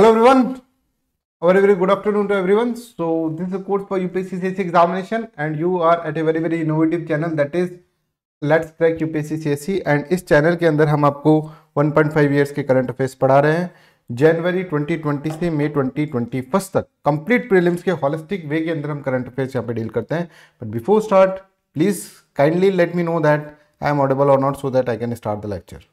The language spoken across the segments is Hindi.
Hello everyone, or very, very good afternoon to everyone. So this is a course for UPCCS examination and you are at a very very innovative channel that is Let's Crack UPCCSE and इस चैनल के अंदर हम आपको 1.5 इयर्स के करंट अफेयर्स पढ़ा रहे हैं जनवरी 2020 से मई 2021 तक कंप्लीट प्रीलिम्स के हॉलिस्टिक वे के अंदर हम करंट अफेयर्स यहाँ पे डील करते हैं but before start please kindly let me know that I am audible और not so that I can start the lecture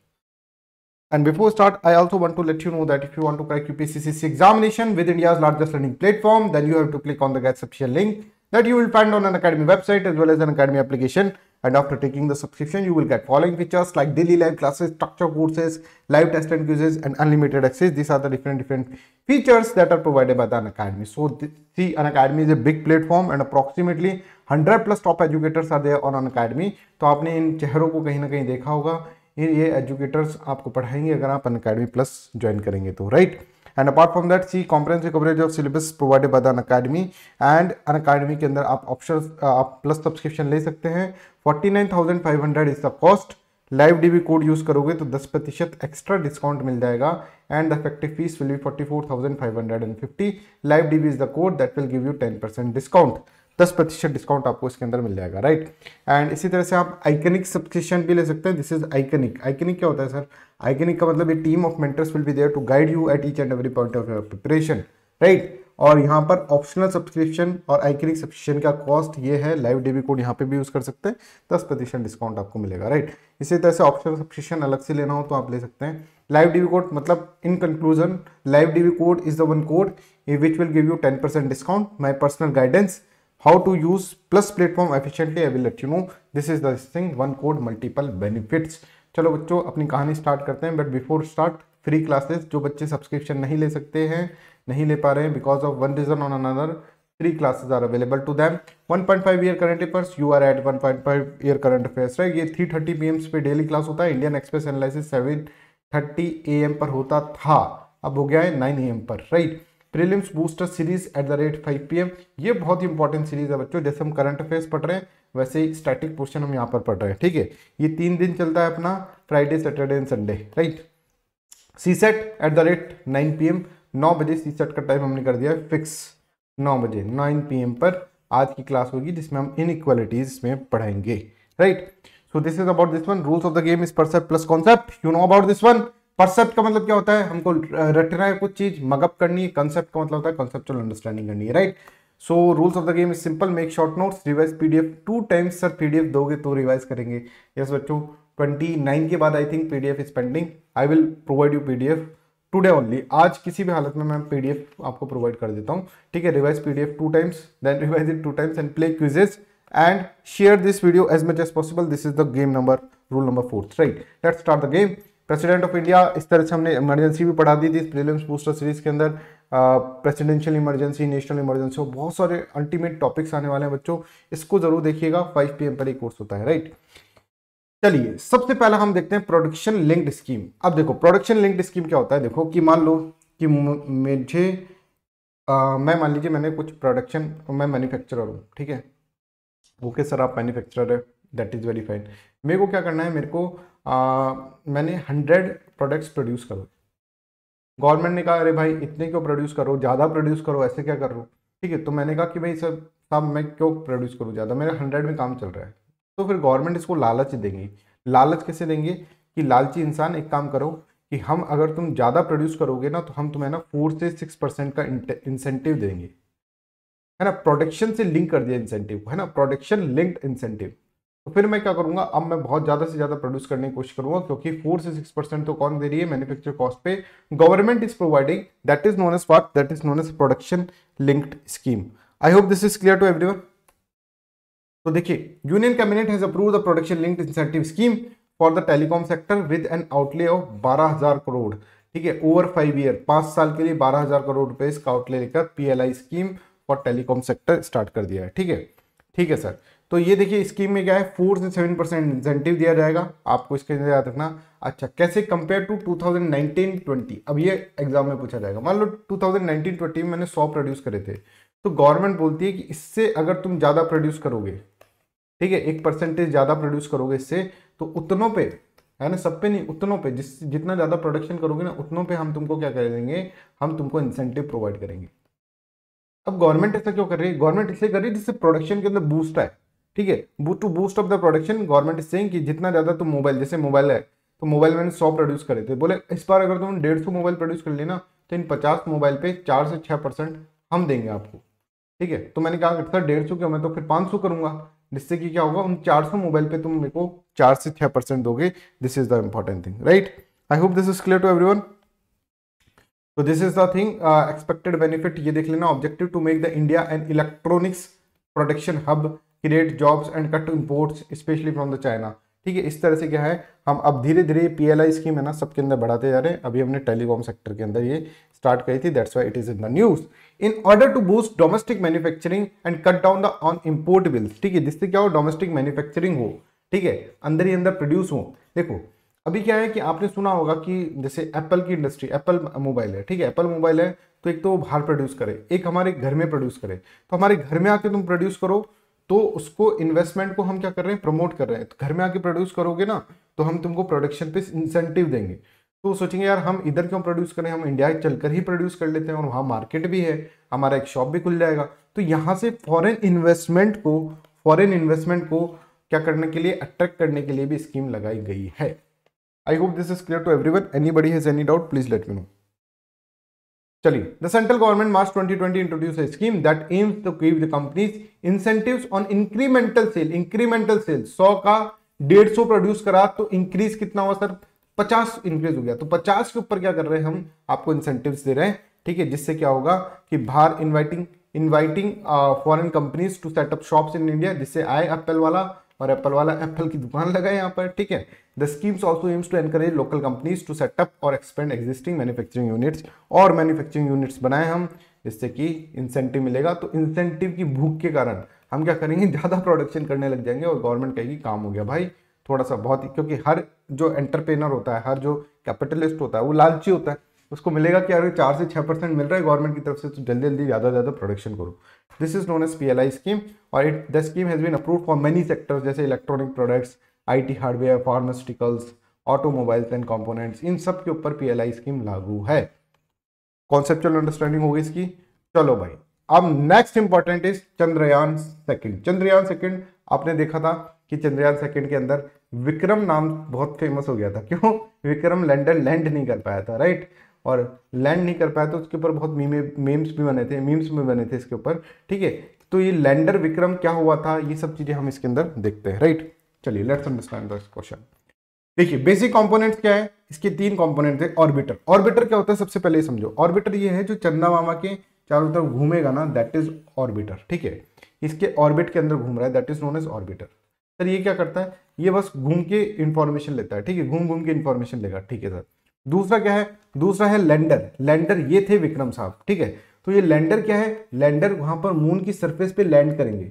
And before start, I also want to let you know that if you want to crack UPSCCC examination with India's largest learning platform, then you have to click on the get subscription link that you will find on an academy website as well as an academy application. And after taking the subscription, you will get following features like daily live classes, structure courses, live test and quizzes, and unlimited access. These are the different different features that are provided by the academy. So see, an academy is a big platform, and approximately 100 plus top educators are there on an academy. तो आपने इन चेहरों को कहीं ना कहीं ये एजुकेटर्स आपको पढ़ाएंगे अगर आप अन अकेडमी प्लस ज्वाइन करेंगे तो right and apart from that see comprehensive coverage of syllabus provided by the Unacademy and Unacademy के अंदर आप ऑप्शन आप प्लस सब्सक्रिप्शन ले सकते हैं forty nine thousand five hundred is the cost live DB code use करोगे तो दस प्रतिशत एक्स्ट्रा डिस्काउंट मिल जाएगा and the effective fees will be forty four thousand five hundred and fifty live DB is the code that will give you ten percent discount दस प्रतिशत डिस्काउंट आपको इसके अंदर मिल जाएगा राइट एंड इसी तरह से आप आइकनिक सब्सक्रिप्शन भी ले सकते हैं दिस इज आइकनिक आइकनिक क्या होता है सर आइकनिक का मतलब ये team of mentors will be there to guide you at each and every point of preparation right और यहाँ पर ऑप्शनल सब्सक्रिप्शन और आइकनिक सब्सक्रिप्शन का कॉस्ट ये है लाइव डेबी कोड यहाँ पे भी यूज़ कर सकते हैं दस प्रतिशत डिस्काउंट आपको मिलेगा राइट इसी तरह से ऑप्शनल सब्सक्रिप्शन अलग से लेना हो तो आप ले सकते हैं लाइव डीवी कोड मतलब in conclusion live DV code is the one code which will give you ten percent discount my personal guidance how to use plus platform efficiently i will let you know this is the thing one code multiple benefits चलो बच्चों अपनी कहानी स्टार्ट करते हैं but before start free classes जो बच्चे सब्सक्रिप्शन नहीं ले सकते हैं नहीं ले पा रहे हैं because of one reason on another free classes are available to them 1.5 point five year current affairs you are at 1.5 point five year current affairs है ये थ्री थर्टी पी पे डेली क्लास होता है Indian Express analysis seven thirty A M पर होता था अब हो गया है नाइन ए एम पर right prelims booster series at the rate five P ये बहुत ही इंपॉर्टेंट सीरीज है बच्चों जैसे हम करंट अफेयर्स पढ़ रहे हैं वैसे ही स्टैटिक पोर्शन हम यहाँ पर पढ़ रहे हैं ठीक है ये तीन दिन चलता है अपना Friday Saturday and Sunday right C set at the rate nine P M नौ बजे सी सेट का टाइम हमने कर दिया फिक्स नौ बजे नाइन पी एम पर आज की क्लास होगी जिसमें हम इनइक्वालिटीज में पढ़ाएंगे right so this is about this one rules of the game is percept plus concept you know about this one percept का मतलब क्या होता है हमको रटना है कुछ चीज मगअप करनी है कंसेप्ट का मतलब होता है कंसेप्चुअल अंडरस्टैंडिंग करनी है right so rules of the game is simple make short notes revise PDF two times sir PDF दोगे तो रिवाइज करेंगे यस बच्चों ट्वेंटी नाइन के बाद I think PDF is pending I will provide you PDF today only आज किसी भी हालत में मैं पीडीएफ आपको प्रोवाइड कर देता हूँ ठीक है revise PDF two times then revise it two times and play quizzes and share this video as much as possible this is the game number rule number fourth right let's start the game president of India इस तरह से हमने इमरजेंसी भी पढ़ा दी थी इस प्रीलिम्स बूस्टर सीरीज के अंदर प्रेसिडेंशियल इमरजेंसी नेशनल इमरजेंसी और बहुत सारे अल्टीमेट टॉपिक्स आने वाले हैं बच्चों इसको जरूर देखिएगा फाइव पी पर एक कोर्स होता है राइट चलिए सबसे पहला हम देखते हैं प्रोडक्शन लिंक्ड स्कीम अब देखो प्रोडक्शन लिंक्ड स्कीम क्या होता है देखो कि मान लो कि मुझे मैं मान लीजिए मैंने कुछ प्रोडक्शन मैं मैन्युफैक्चरर हूँ ठीक है ओके सर आप मैन्युफैक्चरर है दैट इज़ वेरी फाइन मेरे को क्या करना है मेरे को आ, मैंने हंड्रेड प्रोडक्ट्स प्रोड्यूस करो गवर्नमेंट ने कहा अरे भाई इतने क्यों प्रोड्यूस करो ज़्यादा प्रोड्यूस करो ऐसे क्या कर रो ठीक है तो मैंने कहा कि भाई सर साहब मैं क्यों प्रोड्यूस करूँ ज़्यादा मेरा हंड्रेड में काम चल रहा है तो फिर गवर्नमेंट इसको लालच देंगे लालच कैसे देंगे कि लालची इंसान एक काम करो कि हम अगर तुम ज़्यादा प्रोड्यूस करोगे ना तो हम तुम्हें ना फोर से सिक्स परसेंट का इंसेंटिव देंगे है ना प्रोडक्शन से लिंक कर दिया इंसेंटिव है ना प्रोडक्शन लिंक्ड इंसेंटिव तो फिर मैं क्या करूंगा अब मैं बहुत ज़्यादा से ज़्यादा प्रोड्यूस करने की कोशिश करूंगा क्योंकि फोर से सिक्स परसेंट तो कौन दे रही है मैन्युफैक्चर कॉस्ट पे government is providing that is known as what that is known as production linked scheme I hope this is clear to every तो देखिए union cabinet has approve the production linked incentive scheme for the telecom sector with an outlay of बारह करोड़ ठीक है ओवर फाइव ईयर पांच साल के लिए बारह करोड़ रुपए इसका आउटले लेकर P scheme for telecom sector start कर दिया है ठीक है ठीक है सर तो ये देखिए स्कीम में क्या है फोर से सेवन परसेंट इंसेंटिव दिया जाएगा आपको इसके लिए याद रखना अच्छा कैसे कंपेयर टू 2019-20 अब ये एग्जाम में पूछा जाएगा मान लो 2019-20 में मैंने 100 प्रोड्यूस करे थे तो गवर्नमेंट बोलती है कि इससे अगर तुम ज़्यादा प्रोड्यूस करोगे ठीक है एक परसेंटेज ज़्यादा प्रोड्यूस करोगे इससे तो उतनों पर है ना सब पे नहीं उतनों पर जिस जितना ज़्यादा प्रोडक्शन करोगे ना उतनों पर हम तुमको क्या कर देंगे हम तुमको इंसेंटिव प्रोवाइड करेंगे अब गवर्नमेंट ऐसा क्यों कर रही है गवर्नमेंट इसलिए कर रही है जिससे प्रोडक्शन के अंदर बूस्ट आए ठीक है to boost of the production government is saying कि जितना ज़्यादा तुम मोबाइल जैसे मोबाइल है तो मोबाइल मैंने सौ प्रोड्यूस करे थे बोले इस बार अगर तुम डेढ़ सौ मोबाइल प्रोड्यूस कर लेना तो इन पचास मोबाइल पे चार से छह परसेंट हम देंगे आपको ठीक है तो मैंने कहा सर डेढ़ सौ क्यों मैं तो फिर पाँच सौ करूंगा जिससे कि क्या होगा उन चार सौ मोबाइल पे तुम मेरे को चार से छह परसेंट दोगे this is the important thing right I hope this is clear to every तो this is the thing expected benefit ये देख लेना objective to make the India and electronics production hub create jobs and cut to imports specially from the China ठीक है इस तरह से क्या है हम अब धीरे धीरे पी एल आई स्कीम है ना सबके अंदर बढ़ाते जा रहे हैं अभी हमने टेलीकॉम सेक्टर के अंदर ये स्टार्ट करी थी that's why it is in the news in order to boost domestic manufacturing and cut down the on import bills ठीक है जिससे क्या हो डोमेस्टिक मैन्युफैक्चरिंग हो ठीक है अंदर ही अंदर प्रोड्यूस हो देखो अभी क्या है कि आपने सुना होगा कि जैसे एप्पल की इंडस्ट्री एप्पल मोबाइल है ठीक है एप्पल मोबाइल है तो एक तो वो बाहर प्रोड्यूस करे एक हमारे घर में प्रोड्यूस करे तो हमारे घर में आके तुम प्रोड्यूस करो तो उसको इन्वेस्टमेंट को हम क्या कर रहे हैं प्रमोट कर रहे हैं तो घर में आके प्रोड्यूस करोगे ना तो हम तुमको प्रोडक्शन पे इंसेंटिव देंगे तो सोचेंगे यार हम इधर क्यों प्रोड्यूस करें हम इंडिया चलकर ही प्रोड्यूस कर लेते हैं और वहाँ मार्केट भी है हमारा एक शॉप भी खुल जाएगा तो यहाँ से फॉरेन इन्वेस्टमेंट को फॉरेन इन्वेस्टमेंट को क्या करने के लिए अट्रैक्ट करने के लिए भी स्कीम लगाई गई है I hope this is clear to everyone anybody has any doubt please let me know चलिए the central government March 2020 twenty introduce scheme that aims to give the companies incentive on incremental sale incremental sale 100 का 150 प्रोड्यूस करा तो इंक्रीज कितना हुआ सर 50 इंक्रीज हो गया तो 50 के ऊपर क्या कर रहे हैं हम आपको इंसेंटिव दे रहे हैं ठीक है जिससे क्या होगा कि बाहर inviting inviting foreign companies to set up shops in India जिससे आए एप्पल वाला और एप्पल वाला एप्पल की दुकान लगा है यहाँ पर ठीक है the schemes also aims to encourage local companies to set up और एक्सपेंड एग्जिस्टिंग मैन्युफैक्चरिंग यूनिट्स और मैन्युफैक्चरिंग यूनिट्स बनाए हम जिससे कि इंसेंटिव मिलेगा तो इंसेंटिव की भूख के कारण हम क्या करेंगे ज़्यादा प्रोडक्शन करने लग जाएंगे और गवर्नमेंट कहेगी काम हो गया भाई थोड़ा सा बहुत ही क्योंकि हर जो एंटरप्रेनर होता है हर जो कैपिटलिस्ट होता है वो लालची होता है उसको मिलेगा कि अगर चार से छः परसेंट मिल रहा है गवर्नमेंट की तरफ से तो जल्दी जल्दी ज़्यादा ज़्यादा प्रोडक्शन करो this is known as P L I scheme और it the scheme has been approve for many sectors जैसे electronic products IT hardware pharmaceuticals automobiles and components इन सब के ऊपर आई स्कीम लागू है कॉन्सेप्चुअल अंडरस्टैंडिंग होगी इसकी चलो भाई अब next important is Chandrayaan second Chandrayaan second आपने देखा था कि चंद्रयान सेकंड के अंदर विक्रम नाम बहुत फेमस हो गया था क्यों विक्रम लैंडर लैंड नहीं कर पाया था राइट और लैंड नहीं कर पाया तो उसके ऊपर बहुत मीमे मेम्स भी बने थे मीम्स भी बने थे इसके ऊपर ठीक है तो ये लैंडर विक्रम क्या हुआ था ये सब चीज़ें हम इसके अंदर देखते हैं राइट चलिए लेट्स अंडरस्टैंड दिस क्वेश्चन देखिए बेसिक कंपोनेंट्स क्या है इसके तीन कंपोनेंट्स है ऑर्बिटर ऑर्बिटर क्या होता है सबसे पहले समझो ऑर्बिटर ये है जो चंदा मामा के चारों तरफ घूमेगा ना दैट इज ऑर्बिटर ठीक है इसके ऑर्बिट के अंदर घूम रहा है that is known as orbiter sir ये क्या करता है ये बस घूम के इन्फॉर्मेशन लेता है ठीक है घूम घूम के इन्फॉर्मेशन लेगा ठीक है सर दूसरा क्या है दूसरा है लैंडर लैंडर ये थे विक्रम साहब ठीक है तो ये लैंडर क्या है लैंडर वहां पर मून की सरफेस पे लैंड करेंगे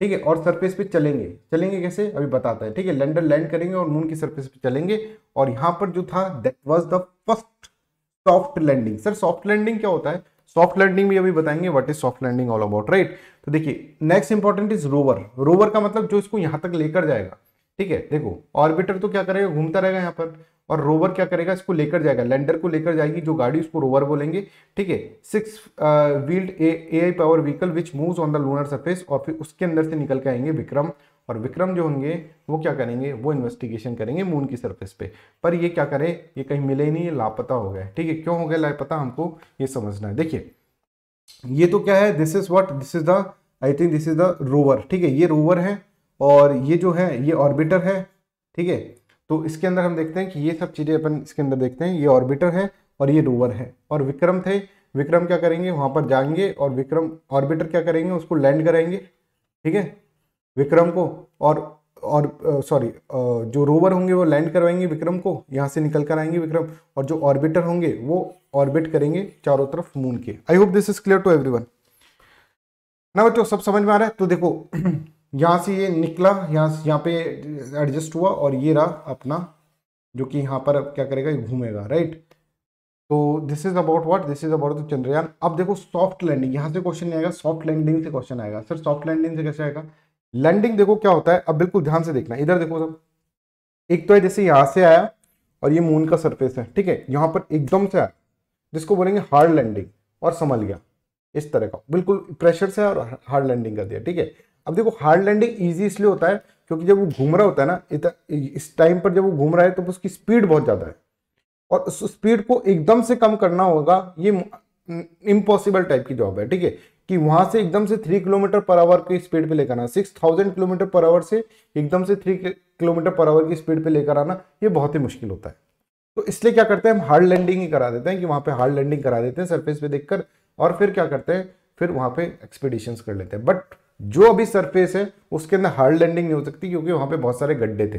ठीक है और सरफेस पे चलेंगे चलेंगे कैसे अभी बताता है ठीक है लैंडर लैंड करेंगे और मून की सरफेस पे चलेंगे और यहाँ पर जो था that was the first soft landing sir soft landing क्या होता है सॉफ्ट लैंडिंग भी अभी बताएंगे what is soft landing all about right तो देखिए next important is rover rover का मतलब जो इसको यहां तक लेकर जाएगा ठीक है देखो ऑर्बिटर तो क्या करेगा घूमता रहेगा यहाँ पर और रोवर क्या करेगा इसको लेकर जाएगा लैंडर को लेकर जाएगी जो गाड़ी उसको रोवर बोलेंगे ठीक है six wheeled A I power vehicle which moves on the lunar surface और फिर उसके अंदर से निकल के आएंगे विक्रम और विक्रम जो होंगे वो क्या करेंगे वो इन्वेस्टिगेशन करेंगे मून की सरफेस पे पर ये क्या करें ये कहीं मिले ही नहीं ये लापता हो गया ठीक है क्यों हो गया लापता हमको ये समझना है देखिए ये तो क्या है this is what this is the I think this is the rover ठीक है ये रोवर है और ये जो है ये ऑर्बिटर है ठीक है तो इसके अंदर हम देखते हैं कि ये सब चीज़ें अपन इसके अंदर देखते हैं ये ऑर्बिटर है और ये रोवर है और विक्रम थे विक्रम क्या करेंगे वहाँ पर जाएंगे और विक्रम ऑर्बिटर क्या करेंगे उसको लैंड कराएंगे ठीक है विक्रम को और और सॉरी जो रोवर होंगे वो लैंड करवाएंगे विक्रम को यहाँ से निकल कर आएंगे विक्रम और जो ऑर्बिटर होंगे वो ऑर्बिट करेंगे चारों तरफ मून के I hope this is clear to one ना बच्चों सब समझ में आ रहा है तो देखो यहाँ से ये निकला यहाँ यहाँ पे एडजस्ट हुआ और ये रहा अपना जो कि यहाँ पर क्या करेगा ये घूमेगा राइट तो this is about what this is about the Chandrayaan अब देखो सॉफ्ट लैंडिंग यहाँ से क्वेश्चन नहीं आएगा सॉफ्ट लैंडिंग से क्वेश्चन आएगा सर सॉफ्ट लैंडिंग से कैसे आएगा लैंडिंग देखो क्या होता है अब बिल्कुल ध्यान से देखना इधर देखो सब एक तो है जैसे यहाँ से आया और ये मून का सरफेस है ठीक है यहाँ पर एकदम से आया जिसको बोलेंगे हार्ड लैंडिंग और संभल गया इस तरह का बिल्कुल प्रेशर से और हार्ड लैंडिंग कर दिया ठीक है अब देखो हार्ड लैंडिंग ईजी इसलिए होता है क्योंकि जब वो घूम रहा होता है ना इस टाइम पर जब वो घूम रहा है तो उसकी स्पीड बहुत ज़्यादा है और उस स्पीड को एकदम से कम करना होगा ये इम्पॉसिबल टाइप की जॉब है ठीक है कि वहां से एकदम से थ्री किलोमीटर पर आवर की स्पीड पे लेकर आना six thousand kilometer per hour से एकदम से थ्री किलोमीटर पर आवर की स्पीड पे लेकर आना ये बहुत ही मुश्किल होता है तो इसलिए क्या करते हैं हम हार्ड लैंडिंग ही करा देते हैं कि वहाँ पे हार्ड लैंडिंग करा देते हैं सरफेस पे देखकर और फिर क्या करते हैं फिर वहाँ पे एक्सपीडिशंस कर लेते हैं बट जो अभी सरफेस है उसके अंदर हार्ड लैंडिंग नहीं हो सकती क्योंकि वहां पे बहुत सारे गड्ढे थे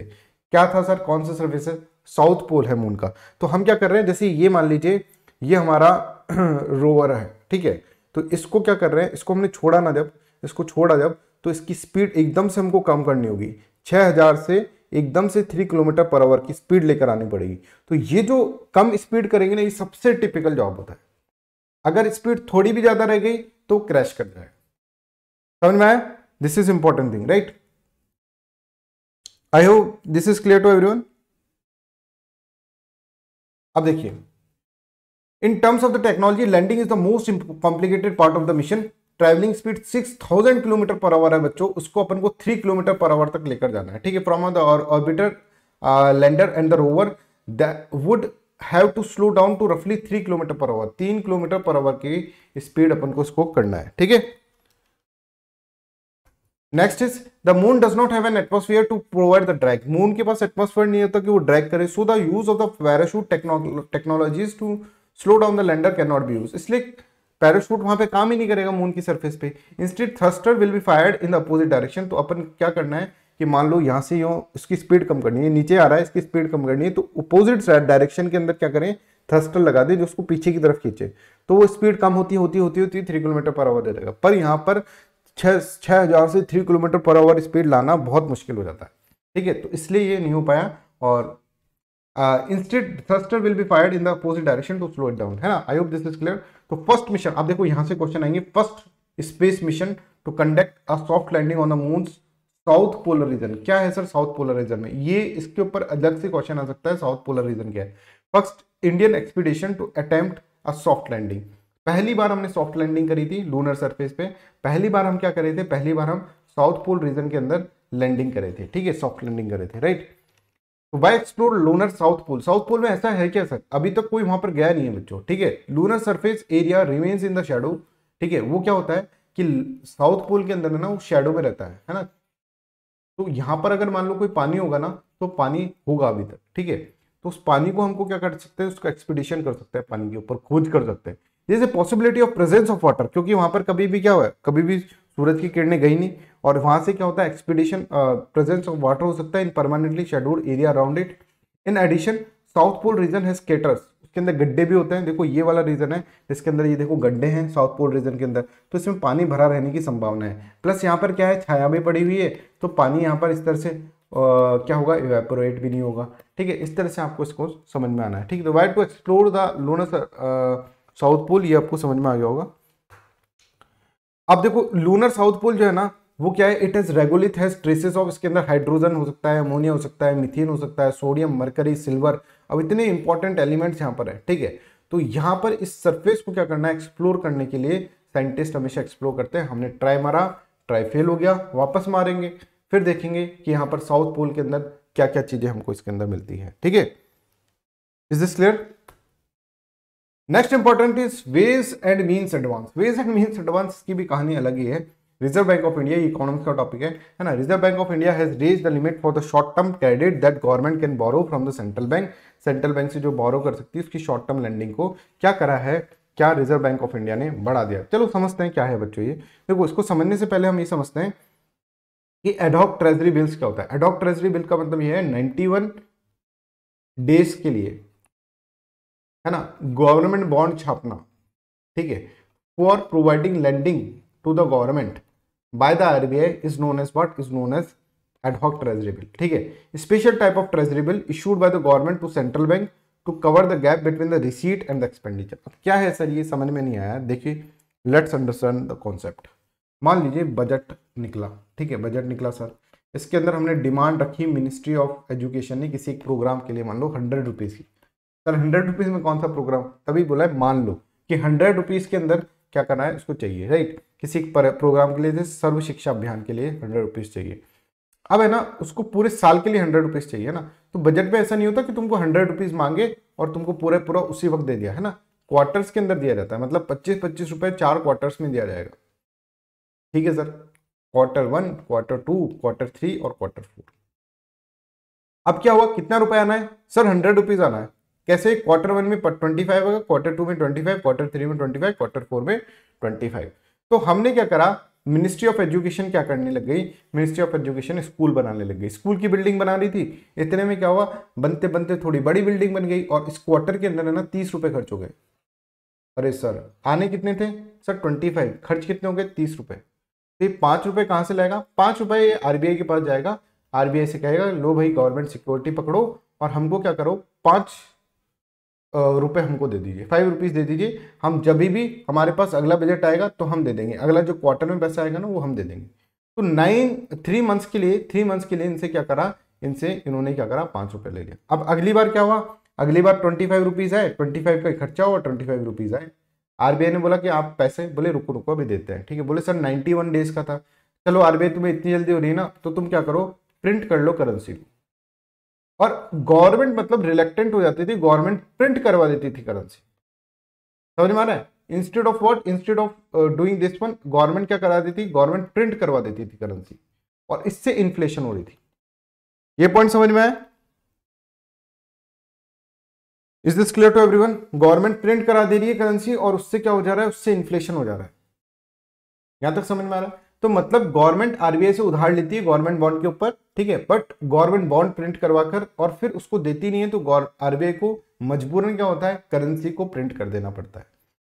क्या था सर कौन सा सरफेस है साउथ पोल है मून का तो हम क्या कर रहे हैं जैसे ये मान लीजिए ये हमारा रोवर है ठीक है तो इसको क्या कर रहे हैं इसको हमने छोड़ा ना जब इसको छोड़ा जब तो इसकी स्पीड एकदम से हमको कम करनी होगी 6000 से एकदम से थ्री किलोमीटर पर आवर की स्पीड लेकर आनी पड़ेगी तो ये जो कम स्पीड करेंगे ना ये सबसे टिपिकल जॉब होता है अगर स्पीड थोड़ी भी ज़्यादा रह गई तो क्रैश कर जाएगा समझ में आया this is important thing right I hope this is clear to everyone अब देखिए in terms of the technology landing is the most complicated part of the mission travelling speed 6000 kilometer per hour है बच्चों उसको अपन को 3 किलोमीटर पर आवर तक लेकर जाना है ठीक है from the orbiter lander and the rover would have to slow down to रफली 3 kilometer per hour 3 kilometer per hour की स्पीड अपन को इसको करना है ठीक है next is the moon does not have an atmosphere to provide the drag moon के पास एटमोस्फेयर नहीं होता कि वो ड्रैग करे so the use of the parachute technologies to slow down the lander can not be use इसलिए पैराशूट वहां पे काम ही नहीं करेगा मून की सरफेस पे instead thruster will be fired in the opposite direction तो अपन क्या करना है कि मान लो यहाँ से यो इसकी स्पीड कम करनी है नीचे आ रहा है इसकी स्पीड कम करनी है तो अपोजिट डायरेक्शन के अंदर क्या करें थ्रस्टर लगा दें जो उसको पीछे की तरफ खींचे तो वो स्पीड कम होती होती होती होती थ्री किलोमीटर पर आवर दे देगा पर यहाँ पर छः हज़ार से three kilometer per hour speed लाना बहुत मुश्किल हो जाता है ठीक है तो इसलिए ये नहीं हो पाया और instead thruster will be fired in the opposite direction to slow it down है ना I hope this is clear तो फर्स्ट मिशन आप देखो यहाँ से क्वेश्चन आएंगे first space mission to conduct a soft landing on the moon's south polar region क्या है सर साउथ पोलर रीजन में ये इसके ऊपर अलग से क्वेश्चन आ सकता है साउथ पोलर रीजन क्या है first Indian expedition to attempt a soft landing पहली बार हमने सॉफ्ट लैंडिंग करी थी लूनर सरफेस पे पहली बार हम क्या करे थे पहली बार हम साउथ पोल रीजन के अंदर लैंडिंग करे थे ठीक है सॉफ्ट लैंडिंग करे थे राइट तो why explore lunar south pole south pole में ऐसा है क्या सर अभी तक कोई वहां पर गया नहीं है बच्चों ठीक है lunar surface area remains in the shadow ठीक है वो क्या होता है कि साउथ पोल के अंदर ना वो शेडो में रहता है है ना तो यहाँ पर अगर मान लो कोई पानी होगा ना तो पानी होगा अभी तक ठीक है तो उस पानी को हमको क्या कर सकते हैं उसका एक्सपीडिशन कर सकते हैं पानी के ऊपर खोज कर सकते हैं a possibility of presence of water क्योंकि वहां पर कभी भी क्या हुआ कभी भी सूरज की किरणें गई नहीं और वहां से क्या होता है एक्सपीडिशन प्रेजेंस ऑफ वाटर हो सकता है in permanently shadowed area around it in addition south pole region has craters उसके अंदर गड्ढे भी होते हैं देखो ये वाला रीजन है जिसके अंदर ये देखो गड्ढे हैं साउथ पोल रीजन के अंदर तो इसमें पानी भरा रहने की संभावना है प्लस यहाँ पर क्या है छाया भी पड़ी हुई है तो पानी यहाँ पर इस तरह से आ, क्या होगा इवेपोरेट भी नहीं होगा ठीक है इस तरह से आपको इसको समझ में आना है ठीक है why to explore the lunar's south pole ये आपको समझ में आ गया होगा अब देखो लूनर साउथ पोल जो है ना वो क्या है it is regolith has traces of इसके अंदर हाइड्रोजन हो सकता है अमोनिया हो सकता है मिथेन हो सकता है सोडियम मरकरी सिल्वर अब इतने इंपॉर्टेंट एलिमेंट्स यहाँ पर है ठीक है तो यहाँ पर इस सरफेस को क्या करना है एक्सप्लोर करने के लिए साइंटिस्ट हमेशा एक्सप्लोर करते हैं हमने ट्राई मारा ट्राई फेल हो गया वापस मारेंगे फिर देखेंगे कि यहाँ पर साउथ पोल के अंदर क्या क्या चीज़ें हमको इसके अंदर मिलती है ठीक है is this clear next important is ways and means advance ways and means advance की भी कहानी अलग ही है Reserve Bank of India economics का टॉपिक है है ना Reserve Bank of India has raise the limit for the short term credit that government can borrow from the central bank central bank से जो बोरो कर सकती है उसकी शॉर्ट टर्म लैंडिंग को क्या करा है क्या रिजर्व बैंक ऑफ इंडिया ने बढ़ा दिया चलो समझते हैं क्या है बच्चों ये देखो इसको समझने से पहले हम ये समझते हैं कि एडॉक ट्रेजरी बिल्स क्या होता है एडॉक ट्रेजरी बिल का मतलब ये है 91 डेज के लिए है ना गवर्नमेंट बॉन्ड छापना ठीक है for providing lending to the government by the RBI is known as what is known as ad hoc treasury bill ठीक है special type of treasury bill issued by the government to central bank to cover the gap between the receipt and the expenditure क्या है सर ये समझ में नहीं आया देखिए लेट्स अंडरस्टैंड द कॉन्सेप्ट मान लीजिए बजट निकला ठीक है बजट निकला सर इसके अंदर हमने डिमांड रखी मिनिस्ट्री ऑफ एजुकेशन ने किसी एक प्रोग्राम के लिए मान लो हंड्रेड रुपीज़ की सर हंड्रेड रुपीज़ में कौन सा प्रोग्राम तभी बोला है मान लो कि हंड्रेड रुपीज़ के अंदर क्या करना है उसको चाहिए राइट किसी प्रोग्राम के लिए जैसे सर्व शिक्षा अभियान के लिए हंड्रेड रुपीज़ चाहिए अब है ना उसको पूरे साल के लिए हंड्रेड रुपीज़ चाहिए ना तो बजट में ऐसा नहीं होता कि तुमको हंड्रेड रुपीज़ मांगे और तुमको पूरा पूरा उसी वक्त दे दिया है ना क्वार्टर्स के अंदर दिया जाता है मतलब पच्चीस पच्चीस रुपये चार क्वार्टर्स में दिया जाएगा ठीक है sir quarter one quarter two quarter three और क्वार्टर फोर अब क्या हुआ कितना रुपए आना है सर हंड्रेड रुपीज़ आना है कैसे क्वार्टर वन में ट्वेंटी फाइव होगा क्वार्टर टू में ट्वेंटी फाइव क्वार्टर थ्री में ट्वेंटी फाइव क्वार्टर फोर में ट्वेंटी फाइव तो हमने क्या करा मिनिस्ट्री ऑफ एजुकेशन क्या करने लग गई मिनिस्ट्री ऑफ एजुकेशन स्कूल बनाने लग गई स्कूल की बिल्डिंग बना रही थी इतने में क्या हुआ बनते बनते थोड़ी बड़ी बिल्डिंग बन गई और इस क्वार्टर के अंदर है ना तीस रुपये खर्च हो गए अरे सर आने कितने थे सर ट्वेंटी फाइव खर्च कितने हो गए तीस रुपये तो ये पाँच रुपये कहाँ से लाएगा पाँच रुपये ये आर के पास जाएगा आर से कहेगा लो भाई गवर्नमेंट सिक्योरिटी पकड़ो और हमको क्या करो पाँच रुपए हमको दे दीजिए फाइव रुपीज़ दे दीजिए हम जब भी हमारे पास अगला बजट आएगा तो हम दे देंगे अगला जो क्वार्टर में पैसा आएगा ना वो हम दे देंगे तो नाइन थ्री मंथ्स के लिए थ्री मंथ्स के लिए इनसे क्या करा इनसे इन्होंने क्या करा पाँच रुपये ले लिया अब अगली बार क्या हुआ अगली बार ट्वेंटी फाइव रुपीज़ आए ट्वेंटी फाइव का खर्चा हुआ ट्वेंटी फाइव रुपीज़ आए आई ने बोला कि आप पैसे बोले रुको रुको अभी देते हैं ठीक है बोले सर नाइन्टी वन डेज़ का था चलो आई तुम्हें इतनी जल्दी हो रही ना तो तुम क्या करो प्रिंट कर लो करेंसी को और गवर्नमेंट मतलब रिलेक्टेंट हो जाती थी गवर्नमेंट प्रिंट करवा देती थी करेंसी समझ में आ रहा है instead of what instead of doing this one government क्या करा देती थी गवर्नमेंट प्रिंट करवा देती थी करेंसी और इससे इन्फ्लेशन हो रही थी ये पॉइंट समझ में आया is this clear to everyone government print करा दे रही है करेंसी और उससे क्या हो जा रहा है उससे इन्फ्लेशन हो जा रहा है यहां तक समझ में आ रहा है तो मतलब गवर्नमेंट आरबीआई से उधार लेती है गवर्नमेंट बॉन्ड के ऊपर ठीक है बट गवर्नमेंट बॉन्ड प्रिंट करवाकर और फिर उसको देती नहीं है तो आरबीआई को मजबूरन क्या होता है करेंसी को प्रिंट कर देना पड़ता है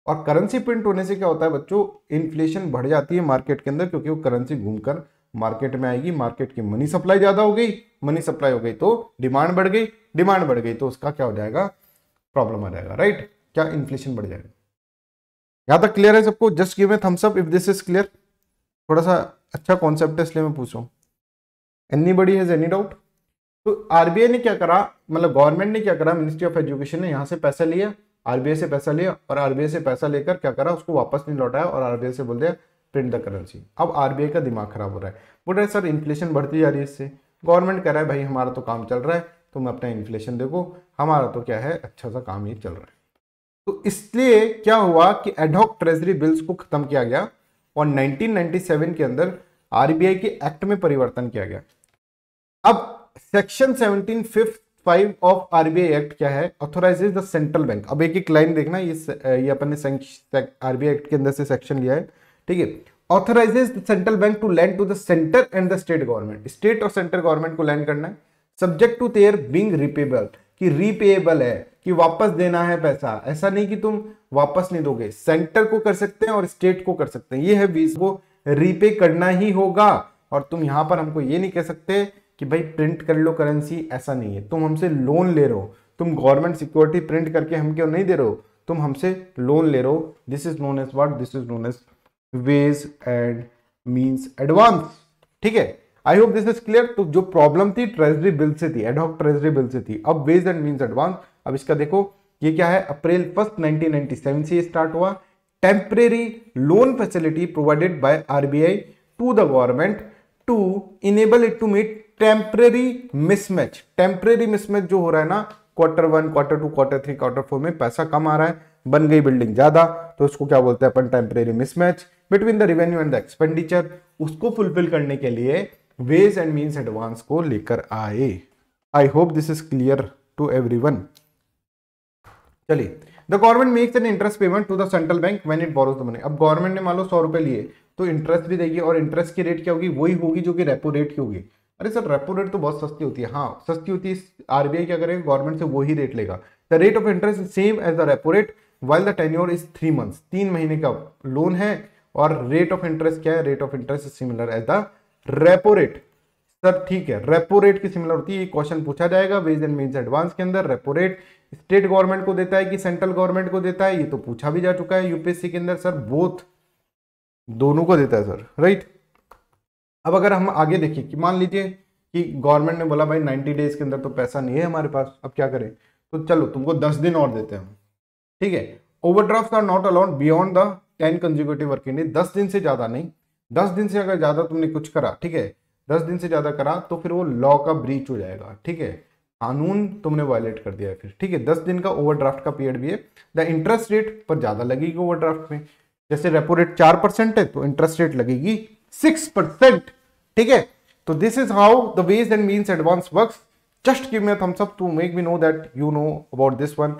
और करेंसी प्रिंट होने से क्या होता है बच्चों इन्फ्लेशन बढ़ जाती है मार्केट के अंदर क्योंकि वो करेंसी घूमकर मार्केट में आएगी मार्केट की मनी सप्लाई ज्यादा हो गई मनी सप्लाई हो गई तो डिमांड बढ़ गई डिमांड बढ़ गई तो उसका क्या हो जाएगा प्रॉब्लम आ जाएगा राइट क्या इन्फ्लेशन बढ़ जाएगा यहां तक क्लियर है सबको just give a thumbs up if this is clear थोड़ा सा अच्छा कॉन्सेप्ट है इसलिए मैं पूछ रहा हूँ anybody has any doubt तो आर ने क्या करा मतलब गवर्नमेंट ने क्या करा मिनिस्ट्री ऑफ एजुकेशन ने यहाँ से पैसा लिया आर से पैसा लिया और आर से पैसा लेकर क्या करा उसको वापस नहीं लौटाया और आरबीआई से बोल दिया प्रिंट द करेंसी अब आर का दिमाग खराब हो रहा है बोल रहे सर इन्फ्लेशन बढ़ती जा रही है इससे गवर्नमेंट कह रहा है भाई हमारा तो काम चल रहा है तुम तो अपना इन्फ्लेशन देखो हमारा तो क्या है अच्छा सा काम ये चल रहा है तो इसलिए क्या हुआ कि एडहॉक ट्रेजरी बिल्स को खत्म किया गया और 1997 के अंदर आरबीआई के एक्ट में परिवर्तन किया गया अब section 17 fifth five of RBI act क्या है ऑथोराइजेज द सेंट्रल बैंक अब एक एक लाइन देखना ये ये अपन ने आरबीआई एक्ट के अंदर से सेक्शन लिया है ठीक है authorises the central bank to lend to the centre and the state government state और सेंट्रल गवर्नमेंट को लैंड करना है subject to their being repayable कि रीपेएबल है कि वापस देना है पैसा ऐसा नहीं कि तुम वापस नहीं दोगे सेंटर को कर सकते हैं और स्टेट को कर सकते हैं ये है वीज को रीपे करना ही होगा और तुम यहां पर हमको ये नहीं कह सकते कि भाई प्रिंट कर लो करेंसी ऐसा नहीं है तुम हमसे लोन ले रहे हो तुम गवर्नमेंट सिक्योरिटी प्रिंट करके हम क्यों नहीं दे रहे हो तुम हमसे लोन ले रहे हो this is known as what this is known as ways and means advance ठीक है I hope this is clear तो जो प्रॉब्लम थी ट्रेजरी बिल से थी एडहॉक ट्रेजरी बिल से थी अब वेज एंड मीन्स एडवांस अब इसका देखो ये क्या है अप्रैल फर्स्ट 1997 से स्टार्ट हुआ temporary loan facility provided by RBI to the government to enable it to meet temporary mismatch temporary mismatch जो हो रहा है ना quarter one quarter two quarter three quarter four में पैसा कम आ रहा है बन गई बिल्डिंग ज्यादा तो उसको क्या बोलते हैं अपन temporary mismatch between the revenue and the expenditure उसको फुलफिल करने के लिए वेज एंड मीन्स एडवांस को लेकर आए I hope this is clear to everyone चलिए the government makes an interest payment to the central bank when it borrows the money अब गवर्नमेंट ने मान लो सौ रुपए लिए तो इंटरेस्ट भी देगी और इंटरेस्ट की रेट क्या होगी वही होगी जो कि रेपो रेट की होगी अरे सर रेपो रेट तो बहुत सस्ती होती है हाँ सस्ती होती है आरबीआई क्या करेगा गवर्नमेंट से वही रेट लेगा the rate of interest same as the repo rate while the tenure is three month तीन महीने का लोन है और रेट ऑफ इंटरेस्ट क्या है rate of interest similar as the repo rate sir ठीक है रेपो रेट की सिमिलर होती है क्वेश्चन पूछा जाएगा वेज एंड मीन एडवांस के अंदर रेपो रेट स्टेट गवर्नमेंट को देता है कि सेंट्रल गवर्नमेंट को देता है ये तो पूछा भी जा चुका है यूपीएससी के अंदर सर बोथ दोनों को देता है सर राइट अब अगर हम आगे देखिए कि मान लीजिए कि गवर्नमेंट ने बोला भाई 90 डेज के अंदर तो पैसा नहीं है हमारे पास अब क्या करें तो चलो तुमको 10 दिन और देते हैं ठीक है overdraft are not allowed beyond the ten consecutive working day दस दिन से ज़्यादा नहीं दस दिन से अगर ज़्यादा तुमने कुछ करा ठीक है दस दिन से ज़्यादा करा तो फिर वो लॉ का ब्रीच हो जाएगा ठीक है कानून तुमने वायलेट कर दिया है फिर ठीक है दस दिन का ओवरड्राफ्ट का पीरियड भी है द इंटरेस्ट रेट पर ज़्यादा लगेगी ओवरड्राफ्ट में जैसे रेपो रेट चार परसेंट है तो इंटरेस्ट रेट लगेगी सिक्स परसेंट ठीक है तो this is how the ways and means advance work just give मैथ हम सब to make me know that you know about this one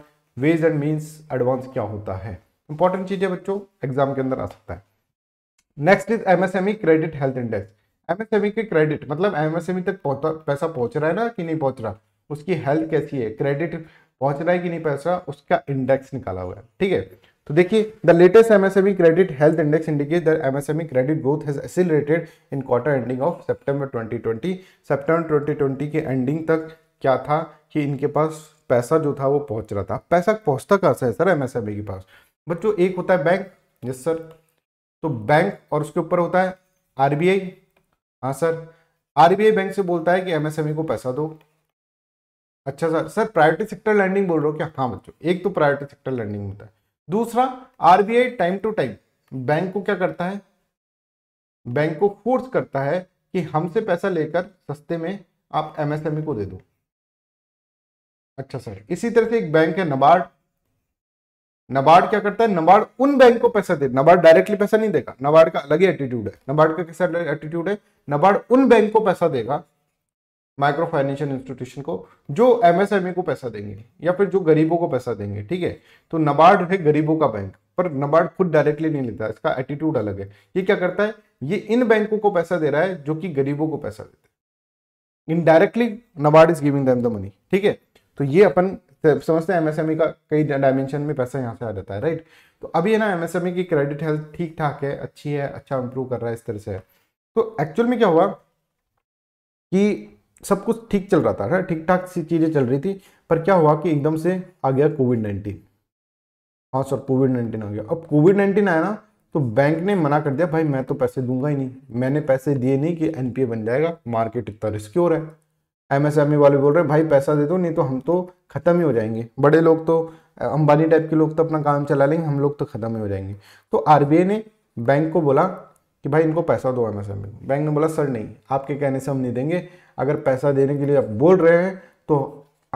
ways and means advance क्या होता है इंपॉर्टेंट चीज है बच्चों एग्जाम के अंदर आ सकता है next is MSME credit health index MSME के क्रेडिट मतलब एमएसएमई e तक पैसा पहुंच रहा है ना कि नहीं पहुंच रहा उसकी हेल्थ कैसी है क्रेडिट पहुंच रहा है कि नहीं पैसा उसका इंडेक्स निकाला हुआ है ठीक है तो देखिए the latest MSME e credit health index indicate the MSME e credit growth has accelerated in quarter ending of twenty 2020 सितंबर 2020 के एंडिंग तक क्या था कि इनके पास पैसा जो था वो पहुंच रहा था पैसा पहुंचता कहाँ से है सर एमएसएमई e के पास बच्चों एक होता है बैंक यस सर तो बैंक और उसके ऊपर होता है आरबीआई हाँ सर आरबीआई बैंक से बोलता है कि एमएसएमई को पैसा दो अच्छा sir sir priority sector lending बोल रहे हो क्या हाँ बच्चों एक तो प्रायोरिटी सेक्टर लैंडिंग होता है दूसरा RBI time to time bank को क्या करता है बैंक को फोर्स करता है कि हमसे पैसा लेकर सस्ते में आप एमएसएमई e को दे दो अच्छा सर इसी तरह से एक बैंक है नबार्ड नबार्ड क्या करता है नबार्ड उन बैंक को पैसा दे नबार्ड डायरेक्टली पैसा नहीं देगा नबार्ड का अलग ही एटीट्यूड है नबार्ड का कैसा एटीट्यूड है नबार्ड उन बैंक को पैसा देगा माइक्रो फाइनेंशियल इंस्टीट्यूशन को जो एमएसएमई e को पैसा देंगे या फिर जो गरीबों को पैसा देंगे ठीक है तो नबार्ड है गरीबों का बैंक पर नबार्ड खुद डायरेक्टली नहीं लेता इसका एटीट्यूड अलग है ये क्या करता है ये इन बैंकों को पैसा दे रहा है जो कि गरीबों को पैसा देते हैं indirectly NABARD is giving them the money ठीक है तो ये अपन समझते हैं एमएसएमई e का कई डायमेंशन में पैसा यहाँ से आ जाता है राइट तो अभी है ना एमएसएमई e की क्रेडिट हेल्थ ठीक ठाक है अच्छी है अच्छा इंप्रूव कर रहा है इस तरह से तो एक्चुअल में क्या हुआ कि सब कुछ ठीक चल रहा था ठीक ठाक सी चीज़ें चल रही थी पर क्या हुआ कि एकदम से आ गया कोविड नाइन्टीन हाँ सर कोविड नाइन्टीन आ गया अब कोविड नाइन्टीन आया ना तो बैंक ने मना कर दिया भाई मैं तो पैसे दूंगा ही नहीं मैंने पैसे दिए नहीं कि एनपीए बन जाएगा मार्केट इतना रिस्की हो रहा है एमएसएमई वाले बोल रहे हैं भाई पैसा दे दो नहीं तो हम तो ख़त्म ही हो जाएंगे बड़े लोग तो अंबानी टाइप के लोग तो अपना काम चला लेंगे हम लोग तो ख़त्म ही हो जाएंगे तो आर ने बैंक को बोला कि भाई इनको पैसा दो एम बैंक ने बोला सर नहीं आपके कहने से हम नहीं देंगे अगर पैसा देने के लिए आप बोल रहे हैं तो